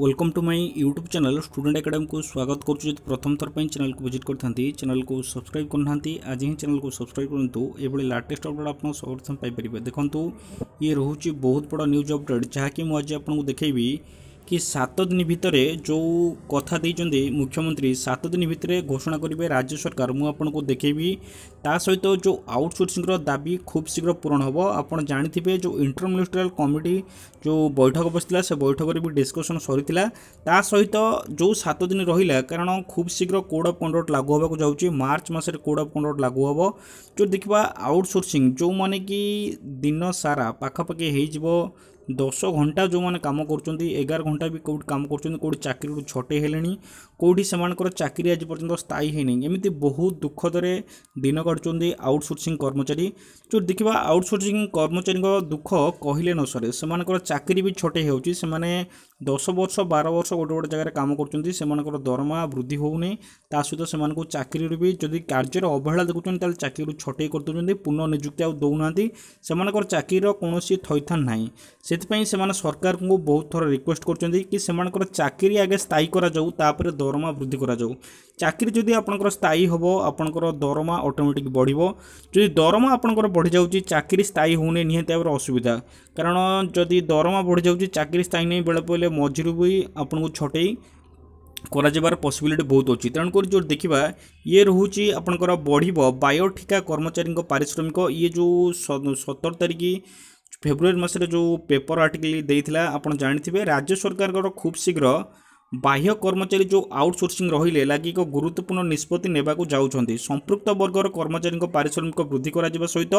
welcome to my YouTube channel student academy को स्वागत करुँ जो प्रथम थर पर चैनल को भिजिट करते चैनल को सब्सक्राइब करना आज ही चैनल को सब्सक्राइब करूँ यह लाटेस्ट अपडेट आप सर्वप्रथम पाइपर देखो तो ये रोचे बहुत बड़ा न्यूज अपडेट जहाँकि मुझे आपको देखे କି ସାତ ଦିନ ଭିତରେ ଯେଉଁ କଥା ଦେଇଛନ୍ତି ମୁଖ୍ୟମନ୍ତ୍ରୀ ସାତ ଦିନ ଭିତରେ ଘୋଷଣା କରିବେ ରାଜ୍ୟ ସରକାର ମୁଁ ଆପଣଙ୍କୁ ଦେଖେଇବି ତା ସହିତ ଯେଉଁ ଆଉଟସୋର୍ସିଂର ଦାବି ଖୁବ୍ ଶୀଘ୍ର ପୂରଣ ହେବ ଆପଣ ଜାଣିଥିବେ ଯେଉଁ ଇଣ୍ଟରମିନିଷ୍ଟ୍ରିଆଲ କମିଟି ଯେଉଁ ବୈଠକ ବସିଥିଲା ସେ ବୈଠକରେ ବି ଡିସ୍କସନ୍ ସରିଥିଲା ତା ସହିତ ଯେଉଁ ସାତ ଦିନ ରହିଲା କାରଣ ଖୁବ୍ ଶୀଘ୍ର କୋଡ଼୍ ଅଫ୍ କଣ୍ଡକ୍ଟ ଲାଗୁ ହେବାକୁ ଯାଉଛି ମାର୍ଚ୍ଚ ମାସରେ କୋଡ଼୍ ଅଫ୍ କଣ୍ଡକ୍ଟ ଲାଗୁ ହେବ ଯେଉଁ ଦେଖିବା ଆଉଟସୋର୍ସିଂ ଯେଉଁମାନେ କି ଦିନ ସାରା ପାଖାପାଖି ହେଇଯିବ দশ ঘণ্টা ଯେଉଁମାନେ କାମ କରୁଛନ୍ତି ଏଗାର ଘଣ୍ଟା ବି କେଉଁଠି କାମ କରୁଛନ୍ତି କେଉଁଠି ଚାକିରିରୁ ଛଟେଇ ହେଲେଣି କେଉଁଠି ସେମାନଙ୍କର ଚାକିରି ଆଜି ପର୍ଯ୍ୟନ୍ତ ସ୍ଥାୟୀ ହେଇନି ଏମିତି ବହୁତ ଦୁଃଖଦରେ ଦିନ କାଟୁଛନ୍ତି ଆଉଟସୋର୍ସିଂ କର୍ମଚାରୀ ଯେଉଁ ଦେଖିବା ଆଉଟସୋର୍ସିଂ କର୍ମଚାରୀଙ୍କ ଦୁଃଖ କହିଲେ ନ ସରେ ସେମାନଙ୍କର ଚାକିରି ବି ଛଟେଇ ହେଉଛି ସେମାନେ ଦଶ ବର୍ଷ ବାର ବର୍ଷ ଗୋଟେ ଗୋଟେ ଜାଗାରେ କାମ କରୁଛନ୍ତି ସେମାନଙ୍କର ଦରମା ବୃଦ୍ଧି ହେଉନି ତା ସହିତ ସେମାନଙ୍କୁ ଚାକିରିରୁ ବି ଯଦି କାର୍ଯ୍ୟରେ ଅବହେଳା ଦେଖୁଛନ୍ତି ତାହେଲେ ଚାକିରିରୁ ଛଟେଇ କରିଦେଉଛନ୍ତି ପୁନଃ ନିଯୁକ୍ତି ଆଉ ଦେଉନାହାନ୍ତି ସେମାନଙ୍କର ଚାକିରିର କୌଣସି ଥଇଥାନ ନାହିଁ ସେଥିପାଇଁ ସେମାନେ ସରକାରଙ୍କୁ ବହୁତ ଥର ରିକ୍ୱେଷ୍ଟ କରୁଛନ୍ତି କି ସେମାନଙ୍କର ଚାକିରି ଆଗେ ସ୍ଥାୟୀ କରାଯାଉ ତାପରେ ଦରମା ବୃଦ୍ଧି କରାଯାଉ ଚାକିରି ଯଦି ଆପଣଙ୍କର ସ୍ଥାୟୀ ହେବ ଆପଣଙ୍କର ଦରମା ଅଟୋମେଟିକ୍ ବଢ଼ିବ ଯଦି ଦରମା ଆପଣଙ୍କର ବଢ଼ିଯାଉଛି ଚାକିରି ସ୍ଥାୟୀ ହେଉନି ନିହାତି ଭାବରେ ଅସୁବିଧା କାରଣ ଯଦି ଦରମା ବଢ଼ିଯାଉଛି ଚାକିରି ସ୍ଥାୟୀ ନେଇ ବେଳେ ପଡ଼ିଲେ ତେବେ ମଝିରୁ ବି ଆପଣଙ୍କୁ ଛଟେଇ କରାଯିବାର ପସିବିଲିଟି ବହୁତ ଅଛି ତେଣୁକରି ଯେଉଁ ଦେଖିବା ଇଏ ରହୁଛି ଆପଣଙ୍କର ବଢ଼ିବ ବାୟୋଠିକା କର୍ମଚାରୀଙ୍କ ପାରିଶ୍ରମିକ ଇଏ ଯେଉଁ ସତର ତାରିଖ ଫେବୃଆରୀ ମାସରେ ଯେଉଁ ପେପର ଆର୍ଟିକଲ ଦେଇଥିଲା ଆପଣ ଜାଣିଥିବେ ରାଜ୍ୟ ସରକାରଙ୍କର ଖୁବ୍ ଶୀଘ୍ର ବାହ୍ୟ କର୍ମଚାରୀ ଯେଉଁ ଆଉଟସୋର୍ସିଂ ରହିଲେ ଲାଗି ଏକ ଗୁରୁତ୍ୱପୂର୍ଣ୍ଣ ନିଷ୍ପତ୍ତି ନେବାକୁ ଯାଉଛନ୍ତି ସମ୍ପୃକ୍ତ ବର୍ଗର କର୍ମଚାରୀଙ୍କ ପାରିଶ୍ରମିକ ବୃଦ୍ଧି କରାଯିବା ସହିତ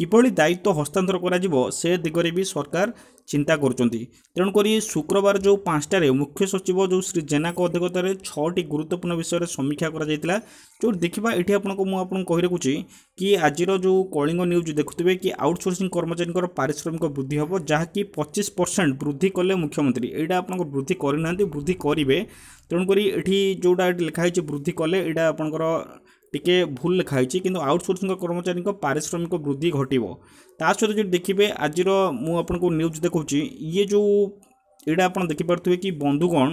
କିଭଳି ଦାୟିତ୍ୱ ହସ୍ତାନ୍ତର କରାଯିବ ସେ ଦିଗରେ ବି ସରକାର ଚିନ୍ତା କରୁଛନ୍ତି ତେଣୁକରି ଶୁକ୍ରବାର ଯେଉଁ ପାଞ୍ଚଟାରେ ମୁଖ୍ୟ ସଚିବ ଯେଉଁ ଶ୍ରୀ ଜେନାଙ୍କ ଅଧ୍ୟକ୍ଷତାରେ ଛଅଟି ଗୁରୁତ୍ୱପୂର୍ଣ୍ଣ ବିଷୟରେ ସମୀକ୍ଷା କରାଯାଇଥିଲା ଯେଉଁ ଦେଖିବା ଏଠି ଆପଣଙ୍କୁ ମୁଁ ଆପଣଙ୍କୁ କହି ରଖୁଛି କି ଆଜିର ଯେଉଁ କଳିଙ୍ଗ ନ୍ୟୁଜ୍ ଦେଖୁଥିବେ କି ଆଉଟସୋର୍ସିଂ କର୍ମଚାରୀଙ୍କର ପାରିଶ୍ରମିକ ବୃଦ୍ଧି ହେବ ଯାହାକି ପଚିଶ ପରସେଣ୍ଟ ବୃଦ୍ଧି କଲେ ମୁଖ୍ୟମନ୍ତ୍ରୀ ଏଇଟା ଆପଣଙ୍କ ବୃଦ୍ଧି କରିନାହାନ୍ତି ବୃଦ୍ଧି କରିବେ ତେଣୁକରି ଏଠି ଯେଉଁଟା ଏଠି ଲେଖାହେଇଛି ବୃଦ୍ଧି କଲେ ଏଇଟା ଆପଣଙ୍କର ଟିକେ ଭୁଲ ଲେଖାହେଇଛି କିନ୍ତୁ ଆଉଟସୋର୍ସିଂ କର୍ମଚାରୀଙ୍କ ପାରିଶ୍ରମିକ ବୃଦ୍ଧି ଘଟିବ ତା ସହିତ ଯଦି ଦେଖିବେ ଆଜିର ମୁଁ ଆପଣଙ୍କୁ ନ୍ୟୁଜ୍ ଦେଖାଉଛି ଇଏ ଯେଉଁ ଏଇଟା ଆପଣ ଦେଖିପାରୁଥିବେ କି ବନ୍ଧୁଗଣ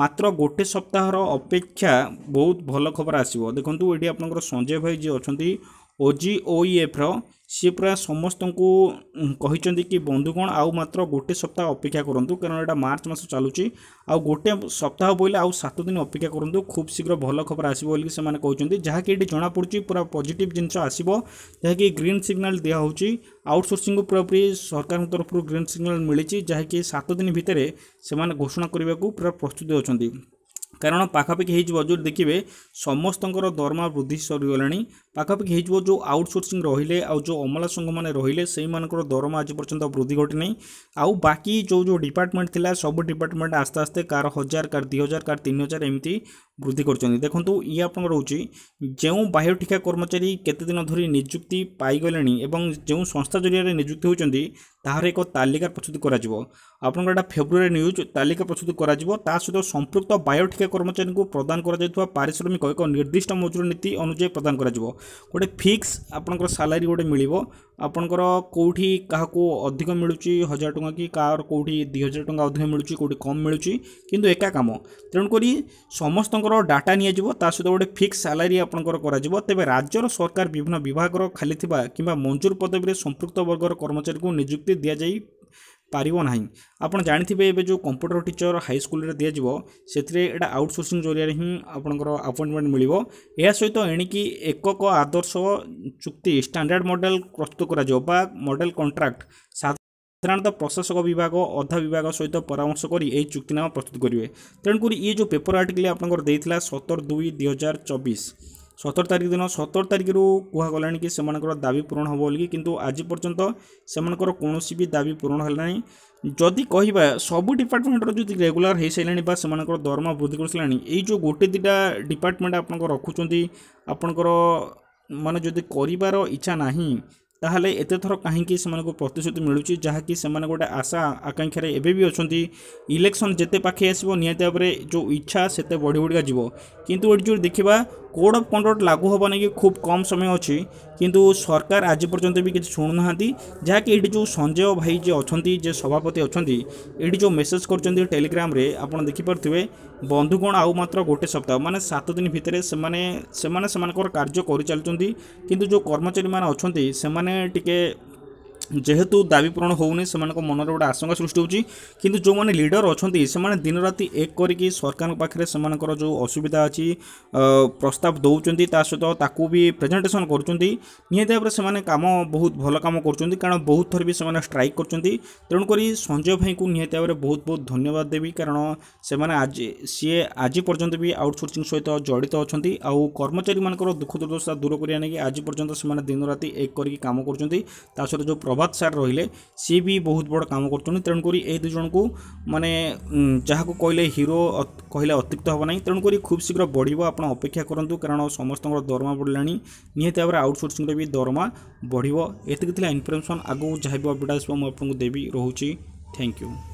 ମାତ୍ର ଗୋଟେ ସପ୍ତାହର ଅପେକ୍ଷା ବହୁତ ଭଲ ଖବର ଆସିବ ଦେଖନ୍ତୁ ଏଠି ଆପଣଙ୍କର ସଞ୍ଜୟ ଭାଇ ଯିଏ ଅଛନ୍ତି ଓ ଜି ଓ ଇଏଫ୍ର ସିଏ ପୁରା ସମସ୍ତଙ୍କୁ କହିଛନ୍ତି କି ବନ୍ଧୁଗଣ ଆଉ ମାତ୍ର ଗୋଟେ ସପ୍ତାହ ଅପେକ୍ଷା କରନ୍ତୁ କାରଣ ଏଇଟା ମାର୍ଚ୍ଚ ମାସ ଚାଲୁଛି ଆଉ ଗୋଟେ ସପ୍ତାହ ବୋଇଲେ ଆଉ ସାତ ଦିନ ଅପେକ୍ଷା କରନ୍ତୁ ଖୁବ୍ ଶୀଘ୍ର ଭଲ ଖବର ଆସିବ ବୋଲିକି ସେମାନେ କହୁଛନ୍ତି ଯାହାକି ଏଠି ଜଣାପଡ଼ୁଛି ପୁରା ପଜିଟିଭ୍ ଜିନିଷ ଆସିବ ଯାହାକି ଗ୍ରୀନ୍ ସିଗ୍ନାଲ୍ ଦିଆହେଉଛି ଆଉଟସୋର୍ସିଂକୁ ପୁରାପୁରି ସରକାରଙ୍କ ତରଫରୁ ଗ୍ରୀନ୍ ସିଗ୍ନାଲ୍ ମିଳିଛି ଯାହାକି ସାତ ଦିନ ଭିତରେ ସେମାନେ ଘୋଷଣା କରିବାକୁ ପୁରା ପ୍ରସ୍ତୁତି ଅଛନ୍ତି କାରଣ ପାଖାପାଖି ହେଇଯିବ ଯେଉଁ ଦେଖିବେ ସମସ୍ତଙ୍କର ଦରମା ବୃଦ୍ଧି ସରିଗଲାଣି ପାଖାପାଖି ହେଇଯିବ ଯେଉଁ ଆଉଟସୋର୍ସିଂ ରହିଲେ ଆଉ ଯେଉଁ ଅମଲା ସଂଘମାନେ ରହିଲେ ସେଇମାନଙ୍କର ଦରମା ଆଜି ପର୍ଯ୍ୟନ୍ତ ବୃଦ୍ଧି ଘଟିନାହିଁ ଆଉ ବାକି ଯେଉଁ ଯେଉଁ ଡିପାର୍ଟମେଣ୍ଟ ଥିଲା ସବୁ ଡିପାର୍ଟମେଣ୍ଟ ଆସ୍ତେ ଆସ୍ତେ କାହାର ହଜାର କାହାର ଦୁଇ ହଜାର କାହାର ତିନି ହଜାର ଏମିତି ବୃଦ୍ଧି କରିଛନ୍ତି ଦେଖନ୍ତୁ ଇଏ ଆପଣଙ୍କର ରହୁଛି ଯେଉଁ ବାହ୍ୟ ଠିକା କର୍ମଚାରୀ କେତେ ଦିନ ଧରି ନିଯୁକ୍ତି ପାଇଗଲେଣି ଏବଂ ଯେଉଁ ସଂସ୍ଥା ଜରିଆରେ ନିଯୁକ୍ତି ହେଉଛନ୍ତି ତାହାର ଏକ ତାଲିକା ପ୍ରସ୍ତୁତ କରାଯିବ ଆପଣଙ୍କର ଏଇଟା ଫେବୃଆରୀ ନ୍ୟୁଜ୍ ତାଲିକା ପ୍ରସ୍ତୁତ କରାଯିବ ତା ସହିତ ସମ୍ପୃକ୍ତ ବାହ୍ୟ ଠିକା କର୍ମଚାରୀଙ୍କୁ ପ୍ରଦାନ କରାଯାଉଥିବା ପାରିଶ୍ରମିକ ଏକ ନିର୍ଦ୍ଦିଷ୍ଟ ମଜୁରୀ ନୀତି ଅନୁଯାୟୀ ପ୍ରଦାନ କରାଯିବ ଗୋଟେ ଫିକ୍ସ ଆପଣଙ୍କର ସାଲାରୀ ଗୋଟେ ମିଳିବ ଆପଣଙ୍କର କେଉଁଠି କାହାକୁ ଅଧିକ ମିଳୁଛି ହଜାର ଟଙ୍କା କି କାହାର କେଉଁଠି ଦୁଇ ହଜାର ଟଙ୍କା ଅଧିକ ମିଳୁଛି କେଉଁଠି କମ୍ ମିଳୁଛି କିନ୍ତୁ ଏକା କାମ ତେଣୁକରି ସମସ୍ତଙ୍କର ଆପଣଙ୍କର ଡାଟା ନିଆଯିବ ତା ସହିତ ଗୋଟେ ଫିକ୍ସ ସାଲାରି ଆପଣଙ୍କର କରାଯିବ ତେବେ ରାଜ୍ୟର ସରକାର ବିଭିନ୍ନ ବିଭାଗର ଖାଲିଥିବା କିମ୍ବା ମଞ୍ଜୁର ପଦବୀରେ ସମ୍ପୃକ୍ତ ବର୍ଗର କର୍ମଚାରୀଙ୍କୁ ନିଯୁକ୍ତି ଦିଆଯାଇ ପାରିବ ନାହିଁ ଆପଣ ଜାଣିଥିବେ ଏବେ ଯେଉଁ କମ୍ପ୍ୟୁଟର ଟିଚର ହାଇସ୍କୁଲରେ ଦିଆଯିବ ସେଥିରେ ଏଇଟା ଆଉଟସୋର୍ସିଂ ଜରିଆରେ ହିଁ ଆପଣଙ୍କର ଆପଏଣ୍ଟମେଣ୍ଟ ମିଳିବ ଏହା ସହିତ ଏଣିକି ଏକକ ଆଦର୍ଶ ଚୁକ୍ତି ଷ୍ଟାଣ୍ଡାର୍ଡ଼ ମଡ଼େଲ ପ୍ରସ୍ତୁତ କରାଯିବ ବା ମଡ଼େଲ କଣ୍ଟ୍ରାକ୍ଟ ସାଧାରଣତଃ ପ୍ରଶାସକ ବିଭାଗ ଅଧା ବିଭାଗ ସହିତ ପରାମର୍ଶ କରି ଏହି ଚୁକ୍ତିନାମା ପ୍ରସ୍ତୁତ କରିବେ ତେଣୁକରି ଇଏ ଯେଉଁ ପେପର ଆର୍ଟିକଲ୍ ଆପଣଙ୍କର ଦେଇଥିଲା ସତର ଦୁଇ ଦୁଇହଜାର ଚବିଶ ସତର ତାରିଖ ଦିନ ସତର ତାରିଖରୁ କୁହାଗଲାଣି କି ସେମାନଙ୍କର ଦାବି ପୂରଣ ହେବ ବୋଲିକି କିନ୍ତୁ ଆଜି ପର୍ଯ୍ୟନ୍ତ ସେମାନଙ୍କର କୌଣସି ବି ଦାବି ପୂରଣ ହେଲାଣି ଯଦି କହିବା ସବୁ ଡିପାର୍ଟମେଣ୍ଟର ଯଦି ରେଗୁଲାର ହୋଇସାରିଲାଣି ବା ସେମାନଙ୍କର ଦରମା ବୃଦ୍ଧି କରିସାରିଲାଣି ଏଇ ଯେଉଁ ଗୋଟେ ଦୁଇଟା ଡିପାର୍ଟମେଣ୍ଟ ଆପଣଙ୍କ ରଖୁଛନ୍ତି ଆପଣଙ୍କର ମାନେ ଯଦି କରିବାର ଇଚ୍ଛା ନାହିଁ ତାହେଲେ ଏତେଥର କାହିଁକି ସେମାନଙ୍କୁ ପ୍ରତିଶ୍ରୁତି ମିଳୁଛି ଯାହାକି ସେମାନେ ଗୋଟେ ଆଶା ଆକାଂକ୍ଷାରେ ଏବେ ବି ଅଛନ୍ତି ଇଲେକ୍ସନ୍ ଯେତେ ପାଖେଇ ଆସିବ ନିହାତି ଭାବରେ ଯେଉଁ ଇଚ୍ଛା ସେତେ ବଢ଼ି ବଢ଼ିକା ଯିବ କିନ୍ତୁ ଏଠି ଯେଉଁ ଦେଖିବା କୋଡ଼ ଅଫ୍ କଣ୍ଡକ୍ଟ ଲାଗୁ ହେବ ନେଇକି ଖୁବ୍ କମ୍ ସମୟ ଅଛି କିନ୍ତୁ ସରକାର ଆଜି ପର୍ଯ୍ୟନ୍ତ ବି କିଛି ଶୁଣୁନାହାନ୍ତି ଯାହାକି ଏଇଠି ଯେଉଁ ସଞ୍ଜୟ ଭାଇ ଯିଏ ଅଛନ୍ତି ଯେ ସଭାପତି ଅଛନ୍ତି ଏଇଠି ଯେଉଁ ମେସେଜ୍ କରୁଛନ୍ତି ଟେଲିଗ୍ରାମରେ ଆପଣ ଦେଖିପାରୁଥିବେ ବନ୍ଧୁଗଣ ଆଉ ମାତ୍ର ଗୋଟେ ସପ୍ତାହ ମାନେ ସାତ ଦିନ ଭିତରେ ସେମାନେ ସେମାନେ ସେମାନଙ୍କର କାର୍ଯ୍ୟ କରିଚାଲିଛନ୍ତି କିନ୍ତୁ ଯେଉଁ କର୍ମଚାରୀମାନେ ଅଛନ୍ତି ସେମାନେ ଟିକେ ଯେହେତୁ ଦାବି ପୂରଣ ହେଉନି ସେମାନଙ୍କ ମନରେ ଗୋଟେ ଆଶଙ୍କା ସୃଷ୍ଟି ହେଉଛି କିନ୍ତୁ ଯେଉଁମାନେ ଲିଡ଼ର ଅଛନ୍ତି ସେମାନେ ଦିନରାତି ଏକ କରିକି ସରକାରଙ୍କ ପାଖରେ ସେମାନଙ୍କର ଯେଉଁ ଅସୁବିଧା ଅଛି ପ୍ରସ୍ତାବ ଦେଉଛନ୍ତି ତା ସହିତ ତାକୁ ବି ପ୍ରେଜେଣ୍ଟେସନ୍ କରୁଛନ୍ତି ନିହାତି ଭାବରେ ସେମାନେ କାମ ବହୁତ ଭଲ କାମ କରୁଛନ୍ତି କାରଣ ବହୁତ ଥର ବି ସେମାନେ ଷ୍ଟ୍ରାଇକ୍ କରୁଛନ୍ତି ତେଣୁକରି ସଞ୍ଜୟ ଭାଇଙ୍କୁ ନିହାତି ଭାବରେ ବହୁତ ବହୁତ ଧନ୍ୟବାଦ ଦେବି କାରଣ ସେମାନେ ଆଜି ସିଏ ଆଜି ପର୍ଯ୍ୟନ୍ତ ବି ଆଉଟସୋର୍ସିଂ ସହିତ ଜଡ଼ିତ ଅଛନ୍ତି ଆଉ କର୍ମଚାରୀମାନଙ୍କର ଦୁଃଖ ଦୁର୍ଦ୍ଦଶା ଦୂର କରିବା ନେଇକି ଆଜି ପର୍ଯ୍ୟନ୍ତ ସେମାନେ ଦିନରାତି ଏକ କରିକି କାମ କରୁଛନ୍ତି ତା ସହିତ ଯେଉଁ ପ୍ରଭାବ ପ୍ରଭାତ ସାର୍ ରହିଲେ ସିଏ ବି ବହୁତ ବଡ଼ କାମ କରୁଛନ୍ତି ତେଣୁକରି ଏହି ଦୁଇ ଜଣଙ୍କୁ ମାନେ ଯାହାକୁ କହିଲେ ହିରୋ କହିଲେ ଅତିରିକ୍ତ ହେବ ନାହିଁ ତେଣୁକରି ଖୁବ୍ ଶୀଘ୍ର ବଢ଼ିବ ଆପଣ ଅପେକ୍ଷା କରନ୍ତୁ କାରଣ ସମସ୍ତଙ୍କର ଦରମା ବଢ଼ିଲାଣି ନିହାତି ଭାବରେ ଆଉଟସୋର୍ସିଂରେ ବି ଦରମା ବଢ଼ିବ ଏତିକି ଥିଲା ଇନଫର୍ମେସନ୍ ଆଗକୁ ଯାହା ବି ଅପଡ଼େଟ୍ ଆସିବ ମୁଁ ଆପଣଙ୍କୁ ଦେବି ରହୁଛି ଥ୍ୟାଙ୍କ ୟୁ